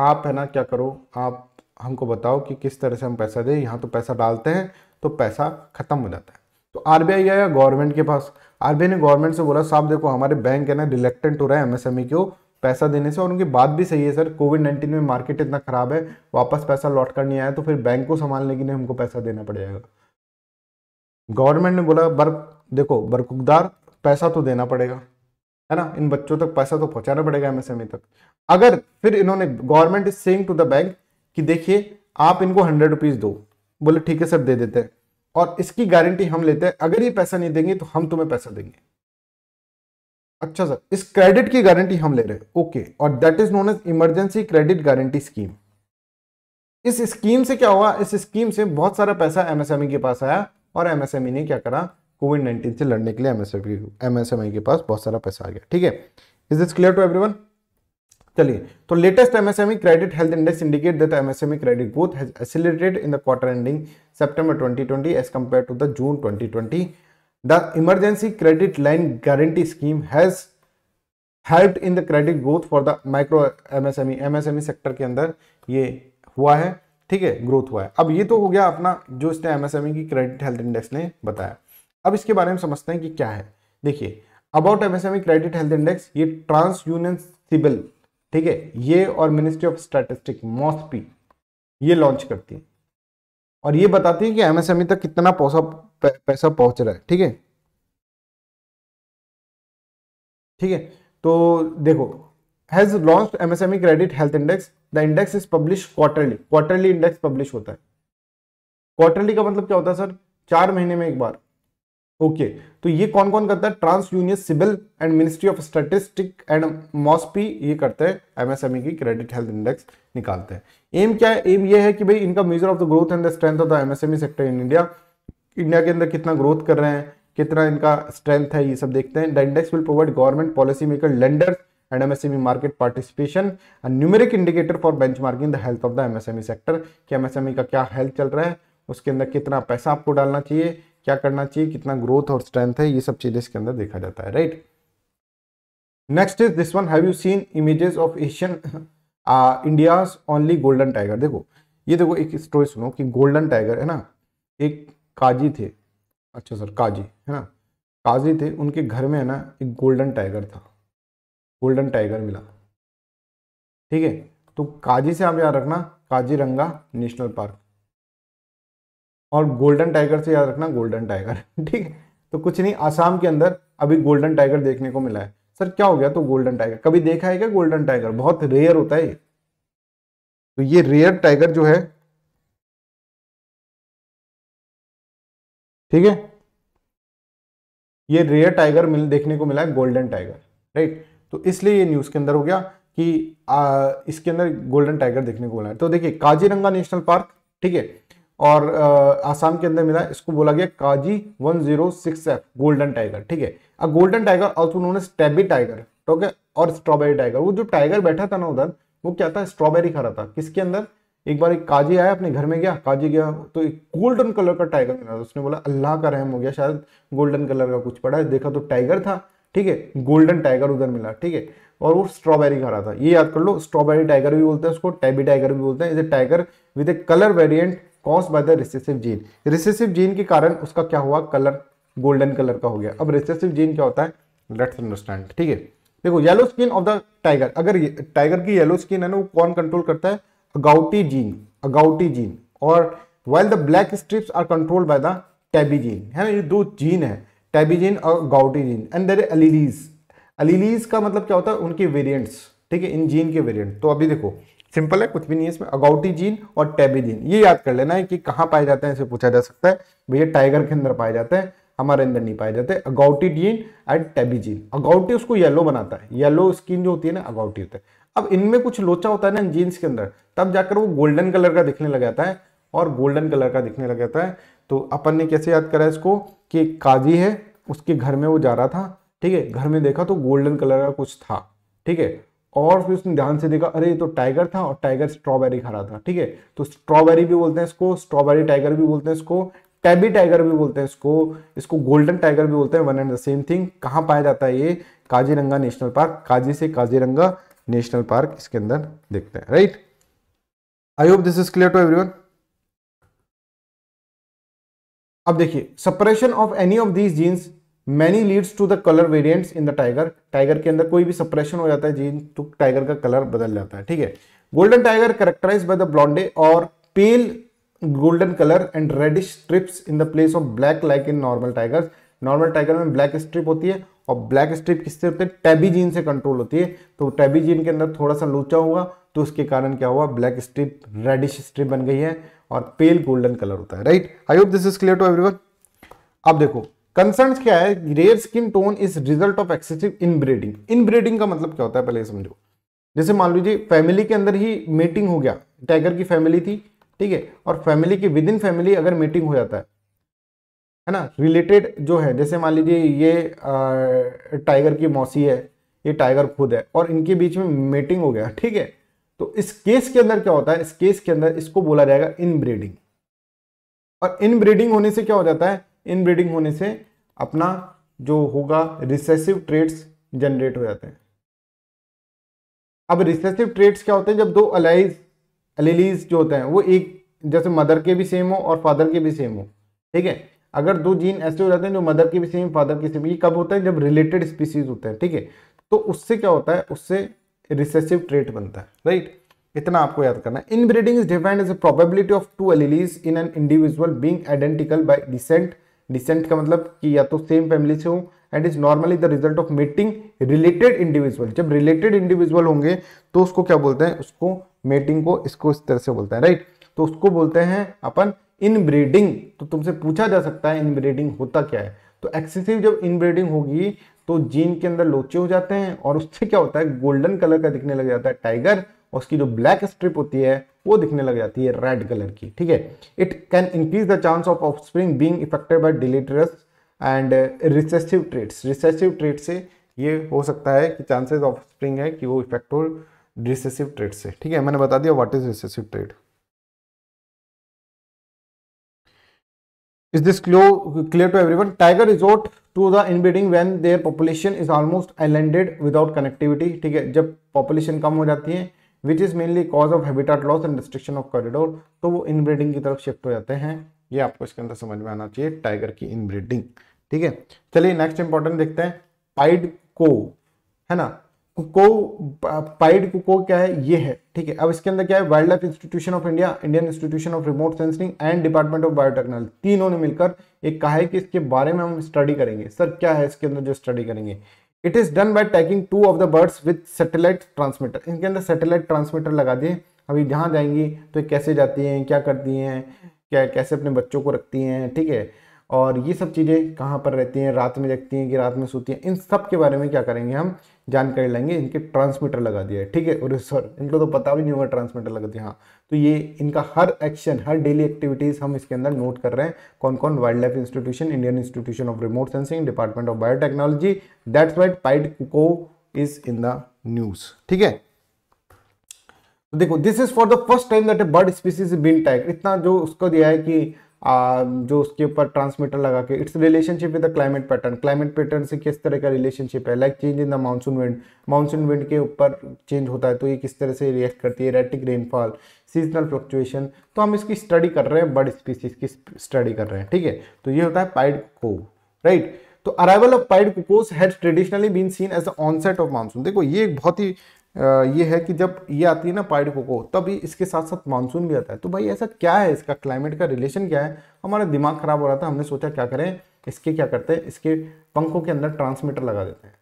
आप है ना क्या करो आप हमको बताओ कि किस तरह से हम पैसा दें यहाँ तो पैसा डालते हैं तो पैसा खत्म हो जाता है तो आर बी आई आया गवर्नमेंट के पास आर ने गवर्नमेंट से बोला साहब देखो हमारे बैंक है ना रिलेक्टेंट हो रहा है एमएसएमई e को पैसा देने से और उनकी बात भी सही है सर कोविड नाइन्टीन में मार्केट इतना ख़राब है वापस पैसा लौट कर नहीं आया तो फिर बैंक को संभालने के लिए हमको पैसा देना पड़ जाएगा गवर्नमेंट ने बोला बर देखो बरकुकदार पैसा तो देना पड़ेगा है ना इन बच्चों तक पैसा तो पहुंचाना पड़ेगा एमएसएमई e तक अगर फिर इन्होंने government is saying to the bank कि देखिए आप इनको हंड्रेड रुपीज दो बोले ठीक है सर दे देते हैं और इसकी गारंटी हम लेते हैं अगर ये पैसा नहीं देंगे तो हम तुम्हें पैसा देंगे अच्छा सर इस क्रेडिट की गारंटी हम ले रहे हैं ओके और that is known as emergency credit guarantee scheme इस स्कीम से क्या हुआ इस स्कीम से बहुत सारा पैसा एमएसएमई e के पास आया और एमएसएमई e ने क्या करा कोविड नाइन्टीन से लड़ने के लिए एम एस के पास बहुत सारा पैसा आ गया ठीक है is this clear to every चलिए तो latest MSME credit health index indicate that MSME credit growth has accelerated in the quarter ending सितंबर 2020 as compare to the June 2020 the emergency credit line guarantee scheme has help in the credit growth for the micro MSME MSME sector के अंदर ये हुआ है ठीक है ग्रोथ हुआ है अब ये तो हो गया अपना जो इसने एमएसएमई की क्रेडिट हेल्थ इंडेक्स ने बताया अब इसके बारे में समझते हैं कि क्या है देखिए about MSME credit health index ये ट्रांस यूनियन सिबल ठीक है ये और मिनिस्ट्री ऑफ स्टैटिस्टिक मॉस्पी ये लॉन्च करती है और ये बताती है कि एमएसएमई e तक कितना पैसा पैसा पहुंच रहा है ठीक है ठीक है तो देखो has launch MSME credit health index the index is publish quarterly quarterly index publish होता है क्वार्टरली का मतलब क्या होता है सर चार महीने में एक बार ओके तो ये कौन कौन करता है TransUnion CIBIL and ministry of statistic and MoSPI ये करते हैं एमएसएमई e की क्रेडिट हेल्थ इंडेक्स निकालते हैं एम क्या है एम ये है कि भाई इनका major of the growth and the strength of the MSME sector in India India के अंदर कितना ग्रोथ कर रहे हैं कितना इनका स्ट्रेंथ है ये सब देखते हैं the index will provide government policy maker lenders and MSME market participation numeric indicator for benchmarking the health of the MSME sector कि एमएसएमई e का क्या हेल्थ चल रहा है उसके अंदर कितना पैसा आपको डालना चाहिए क्या करना चाहिए कितना ग्रोथ और स्ट्रेंथ है ये सब चीज़ें इसके अंदर देखा जाता है right next is this one have you seen images of Asian India only golden tiger देखो ये देखो एक स्टोरी सुनो कि गोल्डन टाइगर है ना एक काजी थे अच्छा सर काजी है ना काजी थे उनके घर में है ना एक गोल्डन टाइगर था गोल्डन टाइगर मिला ठीक है तो काजी से आप याद रखना काजीरंगा नेशनल पार्क और गोल्डन टाइगर से याद रखना गोल्डन टाइगर ठीक है तो कुछ नहीं आसाम के अंदर अभी गोल्डन टाइगर देखने को मिला है सर क्या हो गया तो गोल्डन टाइगर कभी देखा है क्या गोल्डन टाइगर बहुत रेयर होता है तो ये रेयर टाइगर जो है ठीक है ये रेयर टाइगर मिल देखने को मिला है गोल्डन टाइगर राइट तो इसलिए ये न्यूज़ के अंदर हो गया कि आ, इसके अंदर गोल्डन टाइगर देखने को मिला है तो देखिए काजीरंगा नेशनल पार्क ठीक है और आसाम के अंदर मिला इसको बोला गया काजी 106F गोल्डन टाइगर ठीक है अब golden tiger also known as tabby tiger ठीक है और स्ट्रॉबेरी टाइगर वो जो टाइगर बैठा था ना उधर वो क्या था स्ट्रॉबेरी खा रहा था किसके अंदर एक बार एक काजी आया अपने घर में गया काजी गया तो एक गोल्डन कलर का टाइगर मिला उसने बोला अल्लाह का रहम हो गया शायद गोल्डन कलर का कुछ पड़ा है देखा तो टाइगर था ठीक है गोल्डन टाइगर उधर मिला ठीक है और वो स्ट्रॉबेरी खा रहा था ये याद कर लो स्ट्रॉबेरी टाइगर भी बोलते हैं उसको टैबी टाइगर भी बोलते हैं a tiger with a colour variant cause by the recessive gene recessive gene के कारण उसका क्या हुआ कलर गोल्डन कलर का हो गया अब रिसेसिव जीन क्या होता है लेट्स अंडरस्टैंड ठीक है देखो yellow skin of the tiger अगर टाइगर की येलो स्किन है ना वो कौन कंट्रोल करता है अगाउटी जीन अगाउटी जीन और well the black stripes are control by the tabby gene है ना ये दो जीन है टैबी जीन और गाउटी जीन एंड देर अलीलीज अलीलीज का मतलब क्या होता है उनके वेरियंट्स ठीक है इन जीन के वेरियंट तो अभी देखो सिंपल है कुछ भी नहीं है इसमें अगाउटी जीन और टैबी जीन ये याद कर लेना है कि कहाँ पाए जाते हैं इसे पूछा जा सकता है भैया टाइगर के अंदर पाए जाते हैं हमारे अंदर नहीं पाए जाते agouti gene and tabby gene agouti उसको येलो बनाता है येलो स्किन जो होती है ना अगौटी होता है अब इनमें कुछ लोचा होता है ना जीन्स के अंदर तब जाकर वो गोल्डन कलर का दिखने लग जाता है और गोल्डन कलर का दिखने लग जाता है तो अपन ने कैसे याद करा इसको कि काजी है उसके घर में वो जा रहा था ठीक है घर में देखा तो गोल्डन कलर का कुछ था ठीक है और फिर उसने ध्यान से देखा अरे ये तो टाइगर था और टाइगर स्ट्रॉबेरी खा रहा था ठीक है तो स्ट्रॉबेरी भी बोलते हैं इसको स्ट्रॉबेरी टाइगर भी बोलते हैं इसको टैबी टाइगर भी बोलते हैं इसको इसको गोल्डन टाइगर भी बोलते हैं one and the same thing कहाँ पाया जाता है ये काजीरंगा नेशनल पार्क काजी से काजीरंगा नेशनल पार्क इसके अंदर देखते हैं right I hope this is clear to everyone अब देखिए separation of any of these genes many leads to the colour variants in the tiger tiger के अंदर कोई भी सप्रेशन हो जाता है जी तो टाइगर का कलर बदल जाता है ठीक है golden tiger characterise by the blonde और pale golden colour and reddish stripes in the place of black like in normal tiger normal tiger में ब्लैक स्ट्रिप होती है और ब्लैक स्ट्रिप किससे होती है टैबीजीन से कंट्रोल होती है तो टैबीजीन के अंदर थोड़ा सा लूचा हुआ तो उसके कारण क्या हुआ ब्लैक स्ट्रिप रेडिश स्ट्रिप बन गई है और पेल गोल्डन कलर होता है right I hope this is clear to everyone अब देखो कंसर्न क्या है rare skin tone is result of excessive inbreeding inbreeding का मतलब क्या होता है पहले समझो जैसे मान लीजिए फैमिली के अंदर ही मीटिंग हो गया टाइगर की फैमिली थी ठीक है और फैमिली के विद इन फैमिली अगर मीटिंग हो जाता है है ना रिलेटेड जो है जैसे मान लीजिए ये टाइगर की मौसी है ये टाइगर खुद है और इनके बीच में मीटिंग हो गया ठीक है तो इस केस के अंदर क्या होता है इस केस के अंदर इसको बोला जाएगा इनब्रीडिंग और इनब्रीडिंग होने से क्या हो जाता है इनब्रीडिंग होने से अपना जो होगा रिसेसिव ट्रेड्स जनरेट हो जाते हैं अब रिसेसिव ट्रेड्स क्या होते हैं जब दो अलाइज अलीलीज जो होते हैं वो एक जैसे मदर के भी सेम हो और फादर के भी सेम हो ठीक है अगर दो जीन ऐसे हो जाते हैं जो मदर के भी सेम फादर के सेम ये कब होता है जब रिलेटेड स्पीसीज होते हैं ठीक है तो उससे क्या होता है उससे रिसेसिव ट्रेट बनता है राइट इतना आपको याद करना है breeding is defined as a probability of two alleles in an individual being identical by descent descent का मतलब कि या तो सेम फैमिली से हो and is normally the result of mating related individual जब रिलेटेड इंडिविजुअल होंगे तो उसको क्या बोलते हैं उसको मेटिंग को इसको इस तरह से बोलते हैं राइट तो उसको बोलते हैं अपन इनब्रीडिंग तो तुमसे पूछा जा सकता है इनब्रीडिंग होता क्या है तो एक्सेसिव जब इनब्रीडिंग होगी तो जीन के अंदर लोचे हो जाते हैं और उससे क्या होता है गोल्डन कलर का दिखने लग जाता है टाइगर उसकी जो ब्लैक स्ट्रिप होती है वो दिखने लग जाती है रेड कलर की ठीक है it can increase the chance of offspring being affected by deleterious and recessive traits recessive trait से ये हो सकता है कि चांसेस ऑफ स्प्रिंग है कि वो इफेक्ट हो रिसेसिव ट्रेट से ठीक है मैंने बता दिया what is recessive trait is this clear to everyone tiger resort to the inbreeding when their population is almost islanded without connectivity ठीक है जब पॉपुलेशन कम हो जाती है which is mainly cause of habitat loss and destruction of corridor तो वो इनब्रीडिंग की तरफ शिफ्ट हो जाते हैं ये आपको इसके अंदर समझ में आना चाहिए टाइगर की इनब्रीडिंग ठीक है चलिए नेक्स्ट इंपॉर्टेंट देखते हैं पाइड को है ना को पाइड को क्या है ये है ठीक है अब इसके अंदर क्या है wildlife institution of India Indian institution of remote sensing and department of biotechnology तीनों ने मिलकर एक कहा है कि इसके बारे में हम स्टडी करेंगे सर क्या है इसके अंदर जो स्टडी करेंगे it is done by tagging two of the birds with satellite transmitter इनके अंदर सेटेलाइट ट्रांसमीटर लगा दिए अभी जहाँ जाएंगी तो कैसे जाती हैं क्या करती हैं क्या कैसे अपने बच्चों को रखती हैं ठीक है और ये सब चीज़ें कहाँ पर रहती हैं रात में जगती हैं कि रात में सोती हैं इन सब के बारे में क्या करेंगे हम जानकारी लेंगे इनके ट्रांसमीटर लगा दिया है ठीक है और सर इनको तो पता भी नहीं होगा ट्रांसमीटर लगा दिया हाँ तो ये इनका हर एक्शन हर डेली एक्टिविटीज़ हम इसके अंदर नोट कर रहे हैं कौन कौन wildlife institution Indian institution of remote sensing department of biotechnology that's white pied cuckoo is in the news ठीक है तो देखो this is for the first time that a bird species been tag इतना जो उसको दिया है कि जो उसके ऊपर ट्रांसमीटर लगा के its relationship with the climate pattern climate pattern से किस तरह का रिलेशनशिप है like change in the monsoon wind monsoon wind के ऊपर चेंज होता है तो ये किस तरह से रिएक्ट करती है रेटिक रेनफॉल सीजनल फ्लक्चुएशन तो हम इसकी स्टडी कर रहे हैं बर्ड स्पीसीज की स्टडी कर रहे हैं ठीक है तो ये होता है पाइड को राइट तो arrival of pied cuckoos had traditionally been seen as the onset of monsoon देखो ये एक बहुत ही ये है कि जब ये आती है ना पाइड कोको तभी इसके साथ साथ मानसून भी आता है तो भाई ऐसा क्या है इसका क्लाइमेट का रिलेशन क्या है हमारा दिमाग खराब हो रहा था हमने सोचा क्या करें इसके क्या करते हैं इसके पंखों के अंदर ट्रांसमीटर लगा देते हैं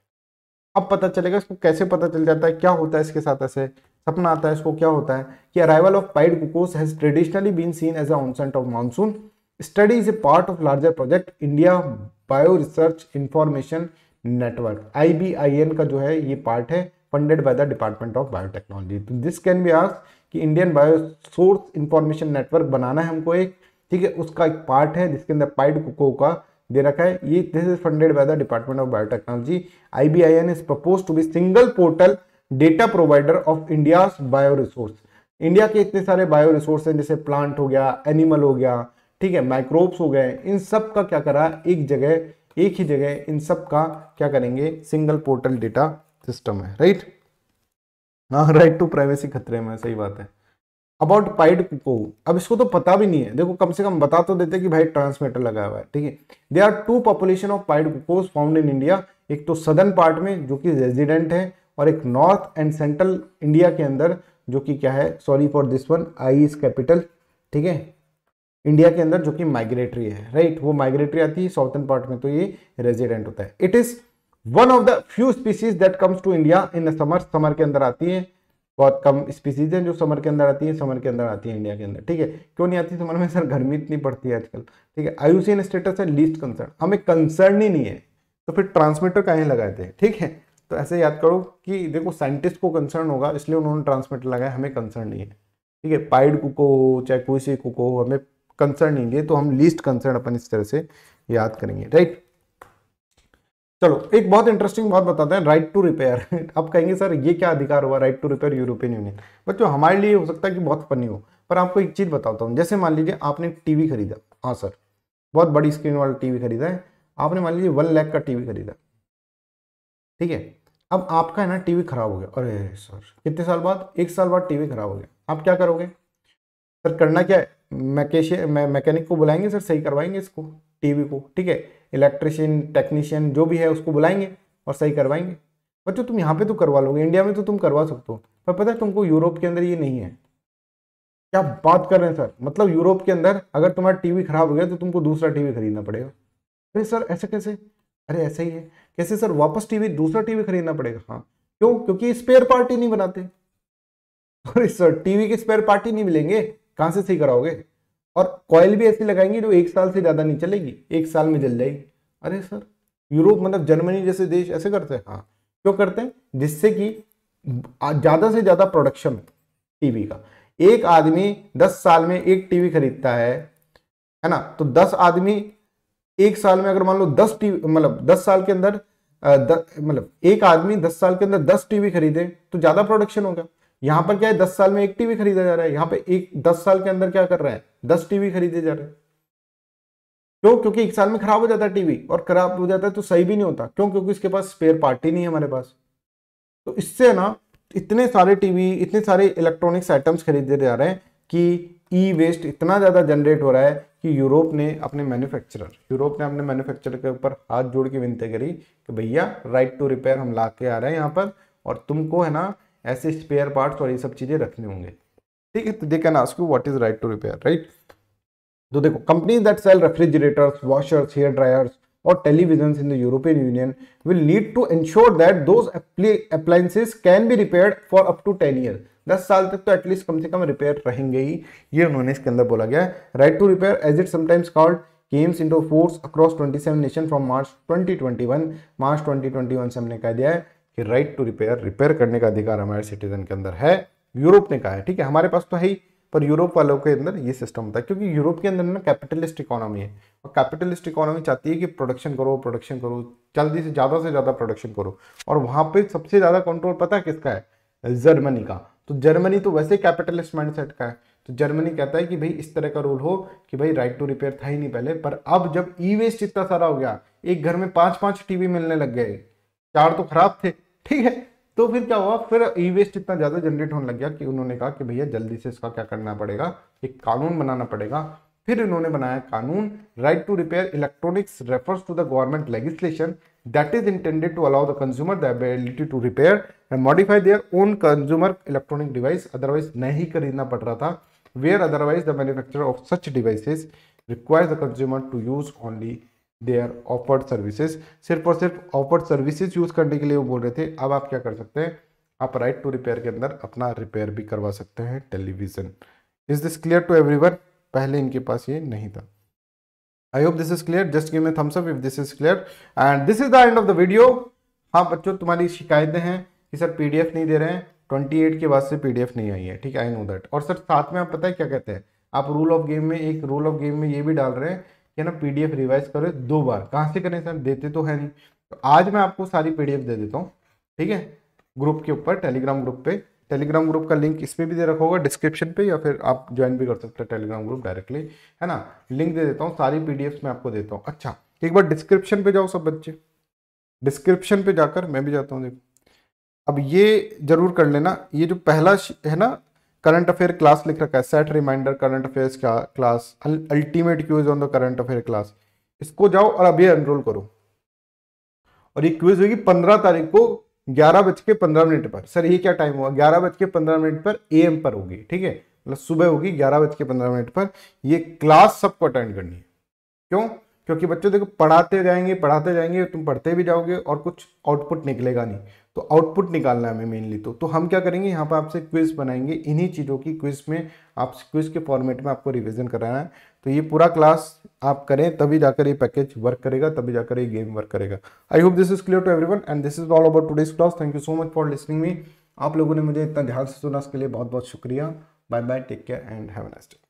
अब पता चलेगा इसको कैसे पता चल जाता है क्या होता है इसके साथ ऐसे सपना आता है इसको क्या होता है कि arrival of pied cuckoos has traditionally been seen as onset of monsoon study is a part of larger project India bio research information network I का जो है ये पार्ट है funded by the Department of Biotechnology. तो दिस कैन बी आस्क कि Indian bio source information network बनाना है हमको एक ठीक है उसका एक पार्ट है जिसके अंदर पाइड कुको का दे रखा है ये this is funded by the department of biotechnology I B I N is propose to be single portal data provider of India bio resource India के इतने सारे बायो रिसोर्स हैं जैसे प्लांट हो गया एनिमल हो गया ठीक है माइक्रोब्स हो गए इन सब का क्या करा एक जगह एक ही जगह इन सब का क्या करेंगे सिंगल पोर्टल डेटा सिस्टम है राइट हाँ राइट टू प्राइवेसी खतरे में सही बात है अबाउट पाइड को अब इसको तो पता भी नहीं है देखो कम से कम बता तो देते कि भाई ट्रांसमीटर लगाया हुआ है ठीक है they are two population of pied cuckoos found in India एक तो सदर्न पार्ट में जो कि रेजिडेंट है और एक नॉर्थ एंड सेंट्रल इंडिया के अंदर जो कि क्या है sorry for this one I is capital ठीक है इंडिया के अंदर जो कि माइग्रेटरी है राइट right? वो माइग्रेटरी आती है साउथर्न पार्ट में तो ये रेजिडेंट होता है it is one of the few species that comes to India in the summer summer के अंदर आती है बहुत कम स्पीसीज हैं जो समर के अंदर आती है समर के अंदर आती है इंडिया के अंदर ठीक है क्यों नहीं आती समर में सर गर्मी इतनी पड़ती है आजकल ठीक है आयुषीन स्टेटस है लीस्ट कंसर्न हमें कंसर्न ही नहीं है तो फिर ट्रांसमीटर काहें लगाए थे ठीक है तो ऐसे याद करो कि देखो साइंटिस्ट को कंसर्न होगा इसलिए उन्होंने ट्रांसमीटर लगाया हमें कंसर्न नहीं है ठीक है पाइड कुको हो चाहे कोई सी कुको हो हमें कंसर्न नहीं है तो हम लीस्ट कंसर्न अपन इस तरह से याद करेंगे राइट चलो एक बहुत इंटरेस्टिंग बात बताते हैं राइट टू रिपेयर आप कहेंगे सर ये क्या अधिकार हुआ right to repair European Union बच्चों हमारे लिए हो सकता है कि बहुत फनी हो पर आपको एक चीज़ बताता हूँ जैसे मान लीजिए आपने टीवी खरीदा हाँ सर बहुत बड़ी स्क्रीन वाला टीवी खरीदा है आपने मान लीजिए वन लैख का टीवी खरीदा ठीक है अब आपका है ना टीवी खराब हो गया अरे सर कितने साल बाद एक साल बाद टीवी खराब हो गया आप क्या करोगे सर करना क्या है मैकेशिय मैकेनिक को बुलाएंगे सर सही करवाएंगे इसको टीवी को ठीक है इलेक्ट्रिशियन टेक्नीशियन जो भी है उसको बुलाएंगे और सही करवाएंगे बच्चों तुम यहाँ पे तो करवा लोगे इंडिया में तो तुम करवा सकते हो पर पता है तुमको यूरोप के अंदर ये नहीं है क्या बात कर रहे हैं सर मतलब यूरोप के अंदर अगर तुम्हारा टीवी खराब हो गया तो तुमको दूसरा टीवी खरीदना पड़ेगा अरे सर ऐसे कैसे अरे ऐसा ही है कैसे सर वापस टीवी दूसरा टीवी खरीदना पड़ेगा हाँ क्यों क्योंकि स्पेयर पार्टी नहीं बनाते अरे सर टीवी के स्पेयर पार्टी नहीं मिलेंगे कहाँ से सही कराओगे और कॉयल भी ऐसी लगाएंगे जो एक साल से ज़्यादा नहीं चलेगी एक साल में जल जाएगी अरे सर यूरोप मतलब जर्मनी जैसे देश ऐसे करते हैं हाँ क्यों करते हैं जिससे कि ज़्यादा से ज़्यादा प्रोडक्शन टीवी का एक आदमी दस साल में एक टीवी खरीदता है है ना तो दस आदमी एक साल में अगर मान लो दस टीवी मतलब दस साल के अंदर मतलब एक आदमी दस साल के अंदर दस टीवी खरीदे तो ज़्यादा प्रोडक्शन होगा यहां पर क्या है दस साल में एक टीवी खरीदा जा रहा है यहां पर एक दस साल के अंदर क्या कर रहा है दस टीवी खरीदे जा रहे हैं क्यों क्योंकि एक साल में खराब हो जाता है टीवी और खराब हो जाता है तो सही भी नहीं होता क्यों क्योंकि इसके पास स्पेयर पार्टी नहीं है हमारे पास तो इससे ना इतने सारे टीवी इतने सारे इलेक्ट्रॉनिक्स आइटम्स खरीदे जा रहे हैं कि ई वेस्ट इतना ज़्यादा जनरेट हो रहा है कि यूरोप ने अपने मैन्युफैक्चरर यूरोप ने अपने मैन्युफैक्चरर के ऊपर हाथ जोड़ के विनती करी कि भैया राइट टू रिपेयर हम ला के आ रहे हैं यहाँ पर और तुमको है ना ऐसे स्पेयर पार्ट्स और ये सब चीज़ें रखने होंगे ठीक है तो they can ask you what is right to repair right तो देखो companies that sell refrigerators washers hair dryers और television in the European Union will lead to ensure that those appliances can be repair for up to ten year दस साल तक तो एटलीस्ट कम से कम रिपेयर रहेंगे ही ये उन्होंने इसके अंदर बोला गया right to repair as it sometimes called games into force across twenty seven nation from March one March one से हमने कह दिया है कि राइट टू रिपेयर रिपेयर करने का अधिकार हमारे सिटीजन के अंदर है यूरोप ने कहा है ठीक है हमारे पास तो है ही पर यूरोप वालों के अंदर ये सिस्टम होता है क्योंकि यूरोप के अंदर ना कैपिटलिस्ट इकोनॉमी है और कैपिटलिस्ट इकोनॉमी चाहती है कि प्रोडक्शन करो प्रोडक्शन करो जल्दी से ज़्यादा से ज़्यादा प्रोडक्शन करो और वहाँ पर सबसे ज़्यादा कंट्रोल पता है किसका है जर्मनी का तो जर्मनी तो वैसे कैपिटलिस्ट माइंड का है तो जर्मनी कहता है कि भाई इस तरह का रूल हो कि भाई राइट टू रिपेयर था ही नहीं पहले पर अब जब ई वेस्ट इतना सारा हो गया एक घर में पाँच पाँच टीवी मिलने लग गए चार तो खराब थे ठीक है तो फिर क्या हुआ फिर ई वेस्ट इतना ज़्यादा जनरेट होने लग गया कि उन्होंने कहा कि भैया जल्दी से इसका क्या करना पड़ेगा एक कानून बनाना पड़ेगा फिर इन्होंने बनाया कानून right to repair electronics refers to the government legislation that is intended to allow the consumer the ability to repair and modify their own consumer electronic device otherwise नहीं खरीदना पड़ रहा था where otherwise the manufacturer of such devices requires the consumer to use only their offered services सिर्फ और सिर्फ ऑफर्ड सर्विसेज यूज़ करने के लिए वो बोल रहे थे अब आप क्या कर सकते हैं आप राइट टू रिपेयर के अंदर अपना रिपेयर भी करवा सकते हैं television is this clear to everyone पहले इनके पास ये नहीं था I hope this is clear just give me thumbs up if this is clear and this is the end of the video हाँ बच्चों तुम्हारी शिकायतें हैं कि सर पीडीएफ नहीं दे रहे हैं ट्वेंटी एट के बाद से पीडीएफ नहीं आई है ठीक आई नो दैट और सर साथ में आप पता है क्या कहते हैं आप रूल ऑफ गेम में एक रूल ऑफ गेम में ये भी डाल रहे हैं कि ना पी रिवाइज करो दो बार कहाँ से करें सर देते तो है नहीं तो आज मैं आपको सारी पीडीएफ दे देता हूँ ठीक है ग्रुप के ऊपर टेलीग्राम ग्रुप पे टेलीग्राम ग्रुप का लिंक इसमें भी दे रखा होगा डिस्क्रिप्शन पे या फिर आप ज्वाइन भी कर सकते हैं टेलीग्राम ग्रुप डायरेक्टली है ना लिंक दे देता हूँ सारी पीडीएफ मैं आपको देता हूँ अच्छा एक बार डिस्क्रिप्शन पे जाओ सब बच्चे डिस्क्रिप्शन पे जाकर मैं भी जाता हूँ देखो अब ये जरूर कर लेना ये जो पहला है ना करंट अफेयर क्लास लिख रखा है सेट रिमाइंडर करंट अफेयर्स का class ultimate quiz on the current affair class इसको जाओ और अभी एनरोल करो और ये क्विज होगी पंद्रह तारीख को ग्यारह बज के पंद्रह मिनट पर सर ये क्या टाइम हुआ ग्यारह बज के पंद्रह मिनट पर ए पर होगी ठीक है मतलब सुबह होगी ग्यारह बज के पंद्रह मिनट पर ये क्लास सबको अटेंड करनी है क्यों क्योंकि बच्चों देखो पढ़ाते जाएंगे पढ़ाते जाएंगे तुम पढ़ते भी जाओगे और कुछ आउटपुट निकलेगा नहीं तो आउटपुट निकालना है हमें मेनली तो तो हम क्या करेंगे यहाँ पर आपसे क्विज बनाएंगे इन्हीं चीज़ों की क्विज में आप क्विज के फॉर्मेट में आपको रिविजन कराना है तो ये पूरा क्लास आप करें तभी जाकर ये पैकेज वर्क करेगा तभी जाकर ये गेम वर्क करेगा I hope this is clear to every and this is all about today's class thank you so much for listening me आप लोगों ने मुझे इतना ध्यान से सुना इसके लिए बहुत बहुत शुक्रिया bye bye take care and have a day